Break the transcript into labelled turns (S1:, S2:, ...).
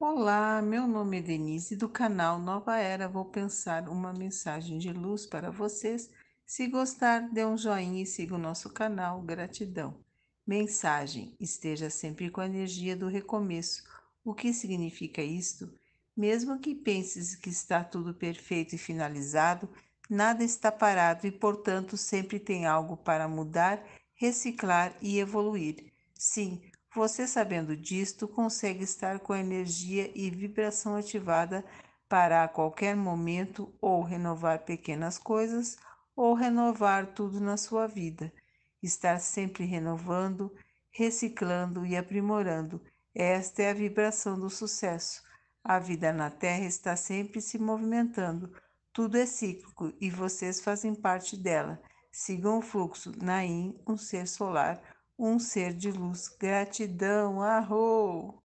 S1: Olá, meu nome é Denise do canal Nova Era. Vou pensar uma mensagem de luz para vocês. Se gostar, dê um joinha e siga o nosso canal. Gratidão. Mensagem: Esteja sempre com a energia do recomeço. O que significa isto? Mesmo que penses que está tudo perfeito e finalizado, nada está parado e, portanto, sempre tem algo para mudar, reciclar e evoluir. Sim, você, sabendo disto, consegue estar com a energia e vibração ativada para a qualquer momento ou renovar pequenas coisas ou renovar tudo na sua vida. Estar sempre renovando, reciclando e aprimorando. Esta é a vibração do sucesso. A vida na Terra está sempre se movimentando. Tudo é cíclico e vocês fazem parte dela. Sigam o fluxo. Naim, um ser solar um ser de luz. Gratidão, arro!